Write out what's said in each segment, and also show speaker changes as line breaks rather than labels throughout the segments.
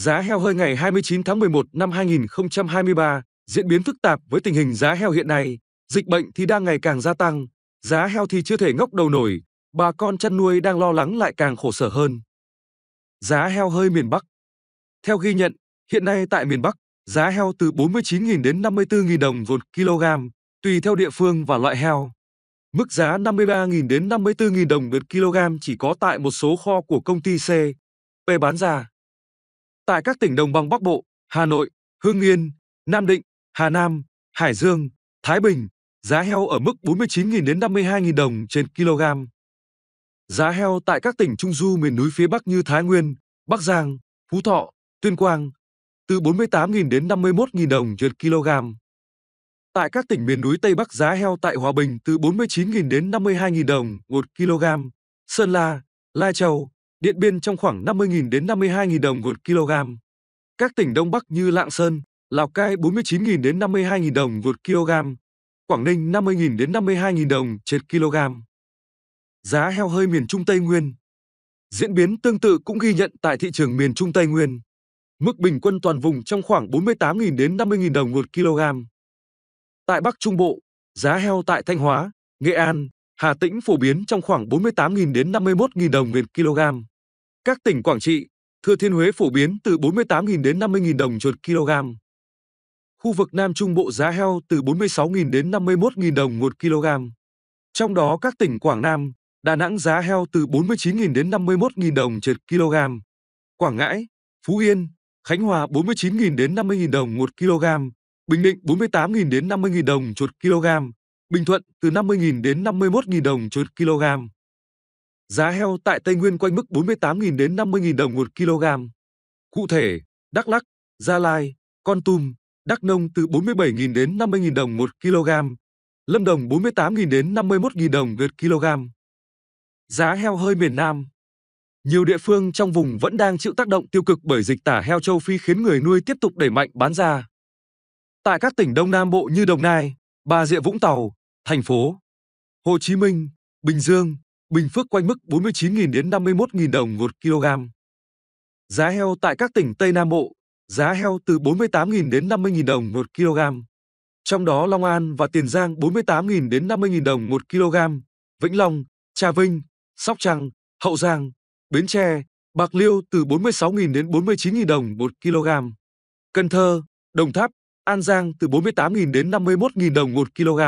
Giá heo hơi ngày 29 tháng 11 năm 2023 diễn biến phức tạp với tình hình giá heo hiện nay, dịch bệnh thì đang ngày càng gia tăng, giá heo thì chưa thể ngóc đầu nổi, bà con chăn nuôi đang lo lắng lại càng khổ sở hơn. Giá heo hơi miền Bắc Theo ghi nhận, hiện nay tại miền Bắc, giá heo từ 49.000 đến 54.000 đồng một kg, tùy theo địa phương và loại heo. Mức giá 53.000 đến 54.000 đồng một kg chỉ có tại một số kho của công ty C. P bán ra Tại các tỉnh đồng bằng Bắc Bộ, Hà Nội, Hưng Yên, Nam Định, Hà Nam, Hải Dương, Thái Bình, giá heo ở mức 49.000 đến 52.000 đồng trên kg. Giá heo tại các tỉnh trung du miền núi phía Bắc như Thái Nguyên, Bắc Giang, Phú Thọ, Tuyên Quang từ 48.000 đến 51.000 đồng trên kg. Tại các tỉnh miền núi Tây Bắc giá heo tại Hòa Bình từ 49.000 đến 52.000 đồng 1 kg, Sơn La, Lai Châu, Điện Biên trong khoảng 50.000 đến 52.000 đồng một kg. Các tỉnh Đông Bắc như Lạng Sơn, Lào Cai 49.000 đến 52.000 đồng một kg, Quảng Ninh 50.000 đến 52.000 đồng trên kg. Giá heo hơi miền Trung Tây Nguyên Diễn biến tương tự cũng ghi nhận tại thị trường miền Trung Tây Nguyên. Mức bình quân toàn vùng trong khoảng 48.000 đến 50.000 đồng một kg. Tại Bắc Trung Bộ, giá heo tại Thanh Hóa, Nghệ An, Hà Tĩnh phổ biến trong khoảng 48.000 đến 51.000 đồng một kg. Các tỉnh Quảng Trị, Thừa Thiên Huế phổ biến từ 48.000 đến 50.000 đồng một kg. Khu vực Nam Trung Bộ giá heo từ 46.000 đến 51.000 đồng một kg. Trong đó các tỉnh Quảng Nam, Đà Nẵng giá heo từ 49.000 đến 51.000 đồng một kg. Quảng Ngãi, Phú Yên, Khánh Hòa 49.000 đến 50.000 đồng một kg, Bình Định 48.000 đến 50.000 đồng một kg. Bình Thuận từ 50.000 đến 51.000 đồng trên kg. Giá heo tại Tây Nguyên quanh mức 48.000 đến 50.000 đồng một kg. Cụ thể, Đắk Lắk, Gia Lai, Con Tum, Đắk Nông từ 47.000 đến 50.000 đồng một kg, Lâm Đồng 48.000 đến 51.000 đồng một kg. Giá heo hơi miền Nam Nhiều địa phương trong vùng vẫn đang chịu tác động tiêu cực bởi dịch tả heo châu Phi khiến người nuôi tiếp tục đẩy mạnh bán ra. Tại các tỉnh Đông Nam Bộ như Đồng Nai, Bà Rịa Vũng Tàu, Thành phố Hồ Chí Minh, Bình Dương, Bình Phước quanh mức 49.000 đến 51.000 đồng một kg. Giá heo tại các tỉnh Tây Nam Bộ, giá heo từ 48.000 đến 50.000 đồng một kg. Trong đó Long An và Tiền Giang 48.000 đến 50.000 đồng một kg, Vĩnh Long, Trà Vinh, Sóc Trăng, Hậu Giang, Bến Tre, Bạc Liêu từ 46.000 đến 49.000 đồng một kg. Cần Thơ, Đồng Tháp, An Giang từ 48.000 đến 51.000 đồng một kg.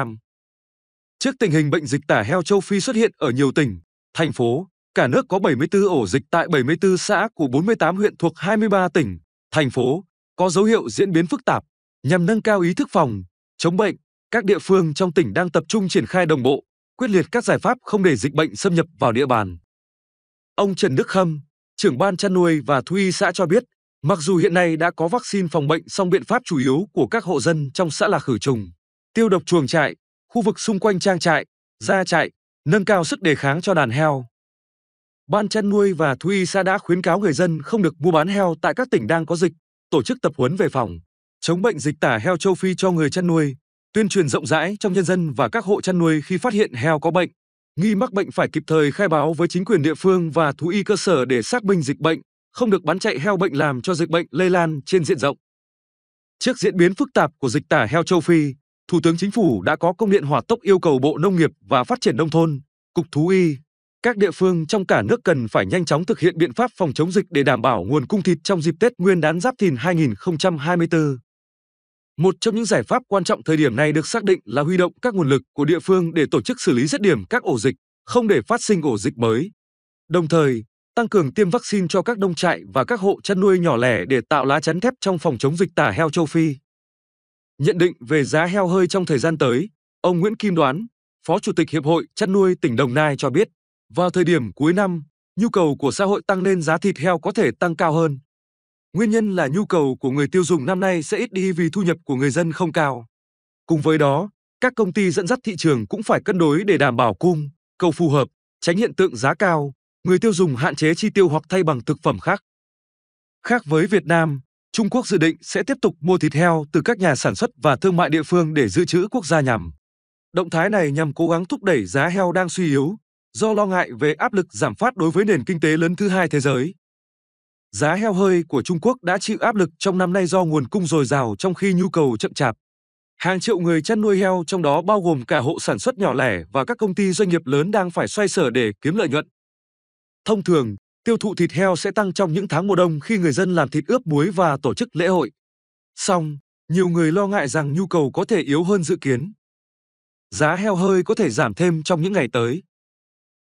Trước tình hình bệnh dịch tả heo châu Phi xuất hiện ở nhiều tỉnh, thành phố, cả nước có 74 ổ dịch tại 74 xã của 48 huyện thuộc 23 tỉnh, thành phố, có dấu hiệu diễn biến phức tạp. Nhằm nâng cao ý thức phòng, chống bệnh, các địa phương trong tỉnh đang tập trung triển khai đồng bộ, quyết liệt các giải pháp không để dịch bệnh xâm nhập vào địa bàn. Ông Trần Đức Khâm, trưởng ban chăn nuôi và thú y xã cho biết, mặc dù hiện nay đã có vaccine phòng bệnh song biện pháp chủ yếu của các hộ dân trong xã là khử trùng, tiêu độc chuồng trại, khu vực xung quanh trang trại, gia trại, nâng cao sức đề kháng cho đàn heo. Ban chăn nuôi và thú y xã đã khuyến cáo người dân không được mua bán heo tại các tỉnh đang có dịch, tổ chức tập huấn về phòng chống bệnh dịch tả heo châu Phi cho người chăn nuôi, tuyên truyền rộng rãi trong nhân dân và các hộ chăn nuôi khi phát hiện heo có bệnh, nghi mắc bệnh phải kịp thời khai báo với chính quyền địa phương và thú y cơ sở để xác minh dịch bệnh, không được bán chạy heo bệnh làm cho dịch bệnh lây lan trên diện rộng. Trước diễn biến phức tạp của dịch tả heo châu Phi, Thủ tướng Chính phủ đã có công điện hỏa tốc yêu cầu Bộ Nông nghiệp và Phát triển Nông thôn, Cục Thú y, các địa phương trong cả nước cần phải nhanh chóng thực hiện biện pháp phòng chống dịch để đảm bảo nguồn cung thịt trong dịp Tết Nguyên đán Giáp Thìn 2024. Một trong những giải pháp quan trọng thời điểm này được xác định là huy động các nguồn lực của địa phương để tổ chức xử lý rứt điểm các ổ dịch, không để phát sinh ổ dịch mới. Đồng thời, tăng cường tiêm vaccine cho các nông trại và các hộ chăn nuôi nhỏ lẻ để tạo lá chắn thép trong phòng chống dịch tả heo châu Phi. Nhận định về giá heo hơi trong thời gian tới, ông Nguyễn Kim Đoán, Phó Chủ tịch Hiệp hội Chăn nuôi tỉnh Đồng Nai cho biết, vào thời điểm cuối năm, nhu cầu của xã hội tăng nên giá thịt heo có thể tăng cao hơn. Nguyên nhân là nhu cầu của người tiêu dùng năm nay sẽ ít đi vì thu nhập của người dân không cao. Cùng với đó, các công ty dẫn dắt thị trường cũng phải cân đối để đảm bảo cung, cầu phù hợp, tránh hiện tượng giá cao, người tiêu dùng hạn chế chi tiêu hoặc thay bằng thực phẩm khác. Khác với Việt Nam, Trung Quốc dự định sẽ tiếp tục mua thịt heo từ các nhà sản xuất và thương mại địa phương để dự trữ quốc gia nhằm. Động thái này nhằm cố gắng thúc đẩy giá heo đang suy yếu do lo ngại về áp lực giảm phát đối với nền kinh tế lớn thứ hai thế giới. Giá heo hơi của Trung Quốc đã chịu áp lực trong năm nay do nguồn cung dồi dào trong khi nhu cầu chậm chạp. Hàng triệu người chăn nuôi heo trong đó bao gồm cả hộ sản xuất nhỏ lẻ và các công ty doanh nghiệp lớn đang phải xoay sở để kiếm lợi nhuận. Thông thường, Tiêu thụ thịt heo sẽ tăng trong những tháng mùa đông khi người dân làm thịt ướp muối và tổ chức lễ hội. Song, nhiều người lo ngại rằng nhu cầu có thể yếu hơn dự kiến. Giá heo hơi có thể giảm thêm trong những ngày tới.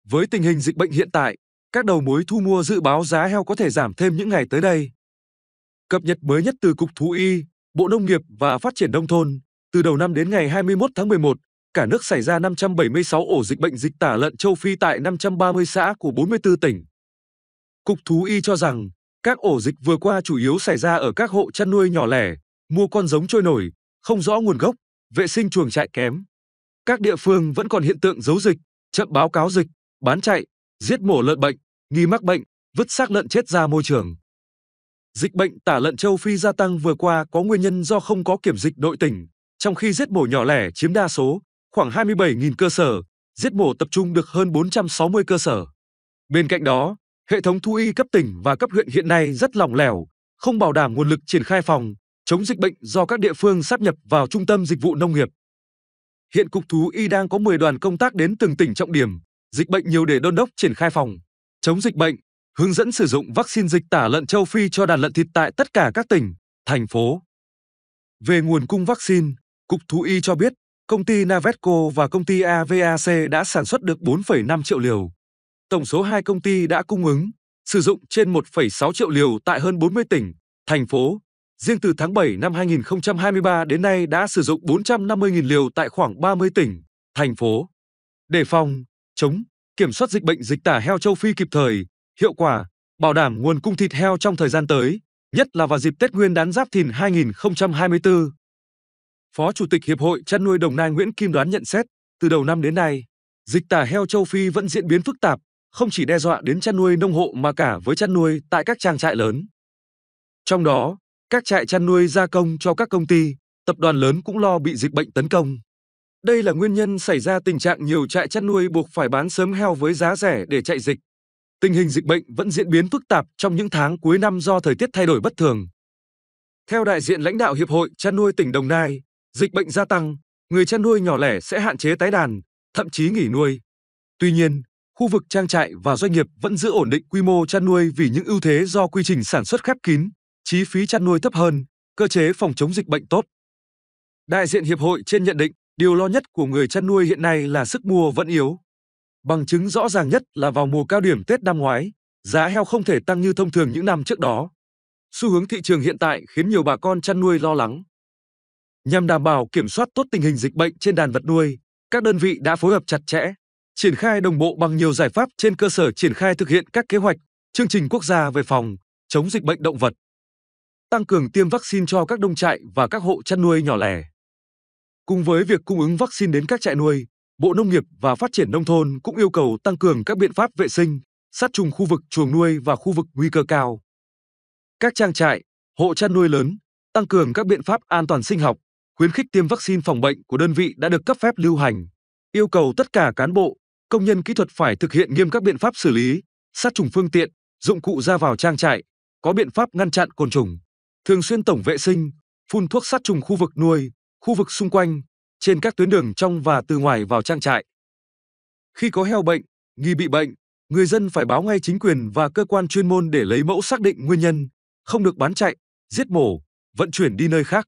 Với tình hình dịch bệnh hiện tại, các đầu mối thu mua dự báo giá heo có thể giảm thêm những ngày tới đây. Cập nhật mới nhất từ Cục Thú y, Bộ Nông nghiệp và Phát triển Nông thôn, từ đầu năm đến ngày 21 tháng 11, cả nước xảy ra 576 ổ dịch bệnh dịch tả lợn châu Phi tại 530 xã của 44 tỉnh. Cục Thú Y cho rằng, các ổ dịch vừa qua chủ yếu xảy ra ở các hộ chăn nuôi nhỏ lẻ, mua con giống trôi nổi, không rõ nguồn gốc, vệ sinh chuồng trại kém. Các địa phương vẫn còn hiện tượng giấu dịch, chậm báo cáo dịch, bán chạy, giết mổ lợn bệnh, nghi mắc bệnh, vứt xác lợn chết ra môi trường. Dịch bệnh tả lợn châu Phi gia tăng vừa qua có nguyên nhân do không có kiểm dịch nội tỉnh, trong khi giết mổ nhỏ lẻ chiếm đa số, khoảng 27.000 cơ sở, giết mổ tập trung được hơn 460 cơ sở. Bên cạnh đó, Hệ thống thú y cấp tỉnh và cấp huyện hiện nay rất lỏng lẻo, không bảo đảm nguồn lực triển khai phòng, chống dịch bệnh do các địa phương sáp nhập vào trung tâm dịch vụ nông nghiệp. Hiện Cục Thú y đang có 10 đoàn công tác đến từng tỉnh trọng điểm, dịch bệnh nhiều để đôn đốc triển khai phòng, chống dịch bệnh, hướng dẫn sử dụng vaccine dịch tả lợn châu Phi cho đàn lợn thịt tại tất cả các tỉnh, thành phố. Về nguồn cung vaccine, Cục Thú y cho biết, công ty Navetco và công ty AVAC đã sản xuất được 4,5 triệu liều. Tổng số hai công ty đã cung ứng, sử dụng trên 1,6 triệu liều tại hơn 40 tỉnh, thành phố. Riêng từ tháng 7 năm 2023 đến nay đã sử dụng 450.000 liều tại khoảng 30 tỉnh, thành phố. Đề phòng, chống, kiểm soát dịch bệnh dịch tả heo châu Phi kịp thời, hiệu quả, bảo đảm nguồn cung thịt heo trong thời gian tới, nhất là vào dịp Tết Nguyên đán Giáp Thìn 2024. Phó Chủ tịch Hiệp hội Chăn nuôi Đồng Nai Nguyễn Kim Đoán nhận xét, từ đầu năm đến nay, dịch tả heo châu Phi vẫn diễn biến phức tạp, không chỉ đe dọa đến chăn nuôi nông hộ mà cả với chăn nuôi tại các trang trại lớn. Trong đó, các trại chăn nuôi gia công cho các công ty, tập đoàn lớn cũng lo bị dịch bệnh tấn công. Đây là nguyên nhân xảy ra tình trạng nhiều trại chăn nuôi buộc phải bán sớm heo với giá rẻ để chạy dịch. Tình hình dịch bệnh vẫn diễn biến phức tạp trong những tháng cuối năm do thời tiết thay đổi bất thường. Theo đại diện lãnh đạo Hiệp hội Chăn nuôi tỉnh Đồng Nai, dịch bệnh gia tăng, người chăn nuôi nhỏ lẻ sẽ hạn chế tái đàn, thậm chí nghỉ nuôi. Tuy nhiên, khu vực trang trại và doanh nghiệp vẫn giữ ổn định quy mô chăn nuôi vì những ưu thế do quy trình sản xuất khép kín, chi phí chăn nuôi thấp hơn, cơ chế phòng chống dịch bệnh tốt. Đại diện hiệp hội trên nhận định, điều lo nhất của người chăn nuôi hiện nay là sức mua vẫn yếu. Bằng chứng rõ ràng nhất là vào mùa cao điểm Tết năm ngoái, giá heo không thể tăng như thông thường những năm trước đó. Xu hướng thị trường hiện tại khiến nhiều bà con chăn nuôi lo lắng. Nhằm đảm bảo kiểm soát tốt tình hình dịch bệnh trên đàn vật nuôi, các đơn vị đã phối hợp chặt chẽ, triển khai đồng bộ bằng nhiều giải pháp trên cơ sở triển khai thực hiện các kế hoạch, chương trình quốc gia về phòng chống dịch bệnh động vật, tăng cường tiêm vaccine cho các đông trại và các hộ chăn nuôi nhỏ lẻ. Cùng với việc cung ứng vaccine đến các trại nuôi, Bộ Nông nghiệp và Phát triển Nông thôn cũng yêu cầu tăng cường các biện pháp vệ sinh, sát trùng khu vực chuồng nuôi và khu vực nguy cơ cao. Các trang trại, hộ chăn nuôi lớn, tăng cường các biện pháp an toàn sinh học, khuyến khích tiêm vaccine phòng bệnh của đơn vị đã được cấp phép lưu hành yêu cầu tất cả cán bộ, công nhân kỹ thuật phải thực hiện nghiêm các biện pháp xử lý, sát trùng phương tiện, dụng cụ ra vào trang trại, có biện pháp ngăn chặn côn trùng, thường xuyên tổng vệ sinh, phun thuốc sát trùng khu vực nuôi, khu vực xung quanh, trên các tuyến đường trong và từ ngoài vào trang trại. Khi có heo bệnh, nghi bị bệnh, người dân phải báo ngay chính quyền và cơ quan chuyên môn để lấy mẫu xác định nguyên nhân, không được bán chạy, giết mổ, vận chuyển đi nơi khác.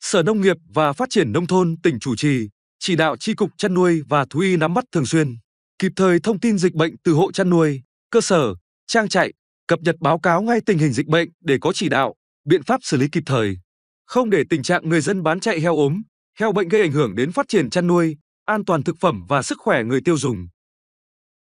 Sở Nông nghiệp và Phát triển Nông thôn tỉnh chủ trì, chỉ đạo tri cục chăn nuôi và thú y nắm bắt thường xuyên, kịp thời thông tin dịch bệnh từ hộ chăn nuôi, cơ sở, trang trại, cập nhật báo cáo ngay tình hình dịch bệnh để có chỉ đạo, biện pháp xử lý kịp thời. Không để tình trạng người dân bán chạy heo ốm, heo bệnh gây ảnh hưởng đến phát triển chăn nuôi, an toàn thực phẩm và sức khỏe người tiêu dùng.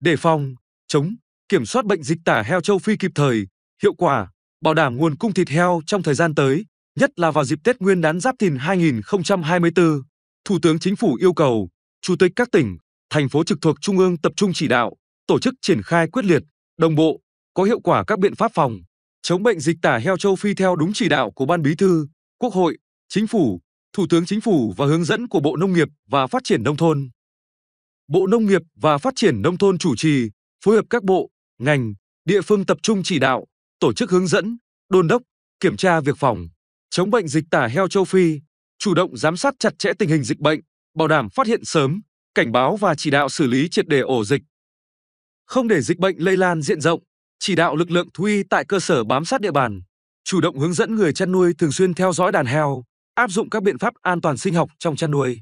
Đề phòng, chống, kiểm soát bệnh dịch tả heo châu Phi kịp thời, hiệu quả, bảo đảm nguồn cung thịt heo trong thời gian tới, nhất là vào dịp Tết Nguyên đán Giáp Thìn 2024. Thủ tướng Chính phủ yêu cầu chủ tịch các tỉnh, thành phố trực thuộc trung ương tập trung chỉ đạo, tổ chức triển khai quyết liệt, đồng bộ, có hiệu quả các biện pháp phòng chống bệnh dịch tả heo châu Phi theo đúng chỉ đạo của Ban Bí thư, Quốc hội, Chính phủ, Thủ tướng Chính phủ và hướng dẫn của Bộ Nông nghiệp và Phát triển nông thôn. Bộ Nông nghiệp và Phát triển nông thôn chủ trì, phối hợp các bộ, ngành, địa phương tập trung chỉ đạo, tổ chức hướng dẫn, đôn đốc, kiểm tra việc phòng chống bệnh dịch tả heo châu Phi chủ động giám sát chặt chẽ tình hình dịch bệnh, bảo đảm phát hiện sớm, cảnh báo và chỉ đạo xử lý triệt đề ổ dịch. Không để dịch bệnh lây lan diện rộng, chỉ đạo lực lượng thú y tại cơ sở bám sát địa bàn, chủ động hướng dẫn người chăn nuôi thường xuyên theo dõi đàn heo, áp dụng các biện pháp an toàn sinh học trong chăn nuôi.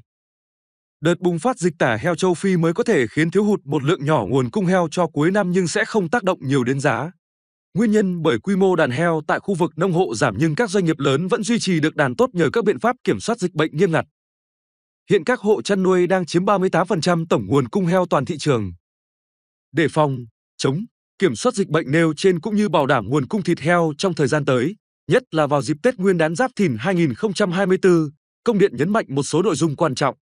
Đợt bùng phát dịch tả heo châu Phi mới có thể khiến thiếu hụt một lượng nhỏ nguồn cung heo cho cuối năm nhưng sẽ không tác động nhiều đến giá. Nguyên nhân bởi quy mô đàn heo tại khu vực nông hộ giảm nhưng các doanh nghiệp lớn vẫn duy trì được đàn tốt nhờ các biện pháp kiểm soát dịch bệnh nghiêm ngặt. Hiện các hộ chăn nuôi đang chiếm 38% tổng nguồn cung heo toàn thị trường. Để phòng, chống, kiểm soát dịch bệnh nêu trên cũng như bảo đảm nguồn cung thịt heo trong thời gian tới, nhất là vào dịp Tết Nguyên đán Giáp Thìn 2024, công điện nhấn mạnh một số nội dung quan trọng.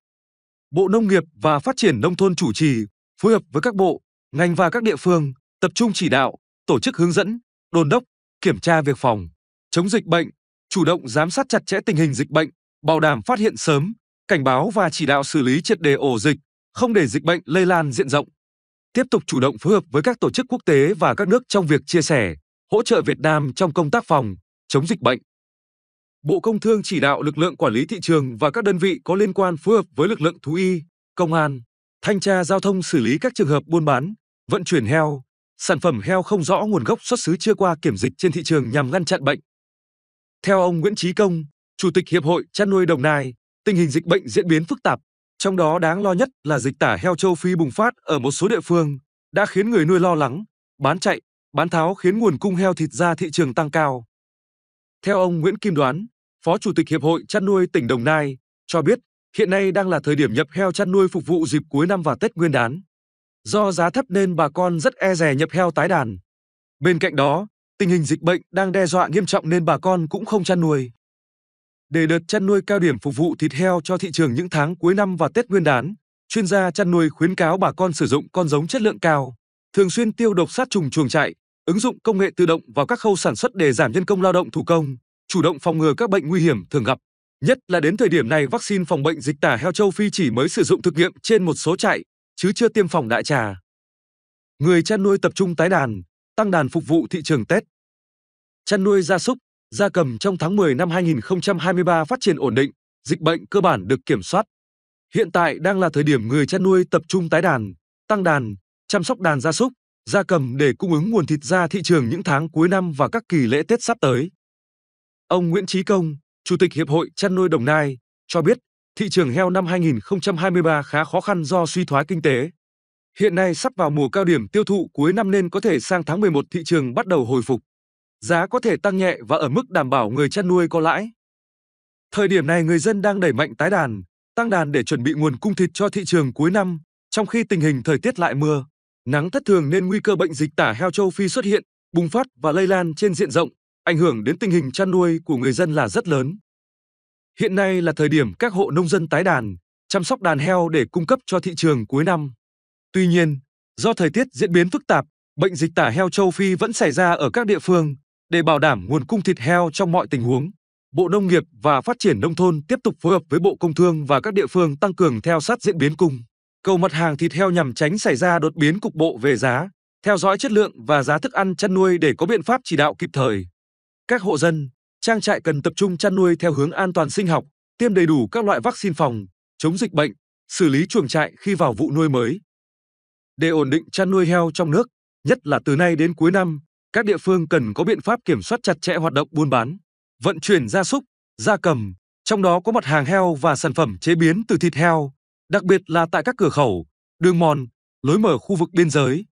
Bộ Nông nghiệp và Phát triển Nông thôn chủ trì, phối hợp với các bộ, ngành và các địa phương, tập trung chỉ đạo, tổ chức hướng dẫn, đồn đốc, kiểm tra việc phòng, chống dịch bệnh, chủ động giám sát chặt chẽ tình hình dịch bệnh, bảo đảm phát hiện sớm, cảnh báo và chỉ đạo xử lý triệt đề ổ dịch, không để dịch bệnh lây lan diện rộng. Tiếp tục chủ động phối hợp với các tổ chức quốc tế và các nước trong việc chia sẻ, hỗ trợ Việt Nam trong công tác phòng, chống dịch bệnh. Bộ Công Thương chỉ đạo lực lượng quản lý thị trường và các đơn vị có liên quan phối hợp với lực lượng thú y, công an, thanh tra giao thông xử lý các trường hợp buôn bán, vận chuyển heo, sản phẩm heo không rõ nguồn gốc xuất xứ chưa qua kiểm dịch trên thị trường nhằm ngăn chặn bệnh. Theo ông Nguyễn Chí Công, Chủ tịch Hiệp hội Chăn nuôi Đồng Nai, tình hình dịch bệnh diễn biến phức tạp, trong đó đáng lo nhất là dịch tả heo châu Phi bùng phát ở một số địa phương, đã khiến người nuôi lo lắng, bán chạy, bán tháo khiến nguồn cung heo thịt ra thị trường tăng cao. Theo ông Nguyễn Kim Đoán, Phó Chủ tịch Hiệp hội Chăn nuôi tỉnh Đồng Nai, cho biết hiện nay đang là thời điểm nhập heo chăn nuôi phục vụ dịp cuối năm và Tết Nguyên đán. Do giá thấp nên bà con rất e rè nhập heo tái đàn. Bên cạnh đó, tình hình dịch bệnh đang đe dọa nghiêm trọng nên bà con cũng không chăn nuôi. Để đợt chăn nuôi cao điểm phục vụ thịt heo cho thị trường những tháng cuối năm và Tết Nguyên đán, chuyên gia chăn nuôi khuyến cáo bà con sử dụng con giống chất lượng cao, thường xuyên tiêu độc sát trùng chuồng trại, ứng dụng công nghệ tự động vào các khâu sản xuất để giảm nhân công lao động thủ công, chủ động phòng ngừa các bệnh nguy hiểm thường gặp. Nhất là đến thời điểm này vaccine phòng bệnh dịch tả heo châu Phi chỉ mới sử dụng thực nghiệm trên một số trại, chứ chưa tiêm phòng đại trà. Người chăn nuôi tập trung tái đàn, tăng đàn phục vụ thị trường Tết. Chăn nuôi gia súc, gia cầm trong tháng 10 năm 2023 phát triển ổn định, dịch bệnh cơ bản được kiểm soát. Hiện tại đang là thời điểm người chăn nuôi tập trung tái đàn, tăng đàn, chăm sóc đàn gia súc, gia cầm để cung ứng nguồn thịt ra thị trường những tháng cuối năm và các kỳ lễ Tết sắp tới. Ông Nguyễn Chí Công, Chủ tịch Hiệp hội Chăn nuôi Đồng Nai, cho biết thị trường heo năm 2023 khá khó khăn do suy thoái kinh tế. Hiện nay sắp vào mùa cao điểm tiêu thụ cuối năm nên có thể sang tháng 11 thị trường bắt đầu hồi phục. Giá có thể tăng nhẹ và ở mức đảm bảo người chăn nuôi có lãi. Thời điểm này người dân đang đẩy mạnh tái đàn, tăng đàn để chuẩn bị nguồn cung thịt cho thị trường cuối năm, trong khi tình hình thời tiết lại mưa, nắng thất thường nên nguy cơ bệnh dịch tả heo châu Phi xuất hiện, bùng phát và lây lan trên diện rộng, ảnh hưởng đến tình hình chăn nuôi của người dân là rất lớn. Hiện nay là thời điểm các hộ nông dân tái đàn, chăm sóc đàn heo để cung cấp cho thị trường cuối năm. Tuy nhiên, do thời tiết diễn biến phức tạp, bệnh dịch tả heo châu Phi vẫn xảy ra ở các địa phương. Để bảo đảm nguồn cung thịt heo trong mọi tình huống, Bộ Nông nghiệp và Phát triển Nông thôn tiếp tục phối hợp với Bộ Công Thương và các địa phương tăng cường theo sát diễn biến cung. Cầu mặt hàng thịt heo nhằm tránh xảy ra đột biến cục bộ về giá, theo dõi chất lượng và giá thức ăn chăn nuôi để có biện pháp chỉ đạo kịp thời. Các hộ dân, Trang trại cần tập trung chăn nuôi theo hướng an toàn sinh học, tiêm đầy đủ các loại vaccine phòng, chống dịch bệnh, xử lý chuồng trại khi vào vụ nuôi mới. Để ổn định chăn nuôi heo trong nước, nhất là từ nay đến cuối năm, các địa phương cần có biện pháp kiểm soát chặt chẽ hoạt động buôn bán, vận chuyển gia súc, gia cầm, trong đó có mặt hàng heo và sản phẩm chế biến từ thịt heo, đặc biệt là tại các cửa khẩu, đường mòn, lối mở khu vực biên giới.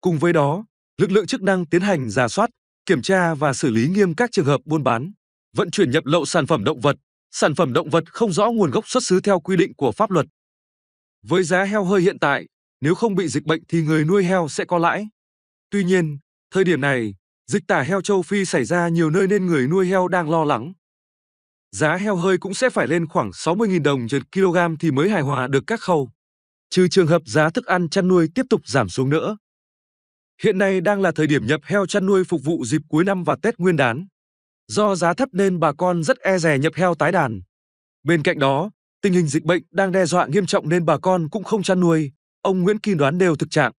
Cùng với đó, lực lượng chức năng tiến hành giả soát, kiểm tra và xử lý nghiêm các trường hợp buôn bán, vận chuyển nhập lậu sản phẩm động vật, sản phẩm động vật không rõ nguồn gốc xuất xứ theo quy định của pháp luật. Với giá heo hơi hiện tại, nếu không bị dịch bệnh thì người nuôi heo sẽ có lãi. Tuy nhiên, thời điểm này, dịch tả heo châu Phi xảy ra nhiều nơi nên người nuôi heo đang lo lắng. Giá heo hơi cũng sẽ phải lên khoảng 60.000 đồng trên kg thì mới hài hòa được các khâu. Trừ trường hợp giá thức ăn chăn nuôi tiếp tục giảm xuống nữa. Hiện nay đang là thời điểm nhập heo chăn nuôi phục vụ dịp cuối năm và Tết Nguyên đán. Do giá thấp nên bà con rất e rè nhập heo tái đàn. Bên cạnh đó, tình hình dịch bệnh đang đe dọa nghiêm trọng nên bà con cũng không chăn nuôi, ông Nguyễn Kim đoán đều thực trạng.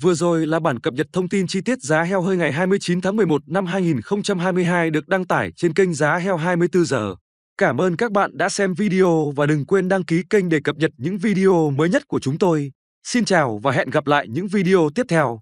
Vừa rồi là bản cập nhật thông tin chi tiết giá heo hơi ngày 29 tháng 11 năm 2022 được đăng tải trên kênh Giá Heo 24 giờ. Cảm ơn các bạn đã xem video và đừng quên đăng ký kênh để cập nhật những video mới nhất của chúng tôi. Xin chào và hẹn gặp lại những video tiếp theo.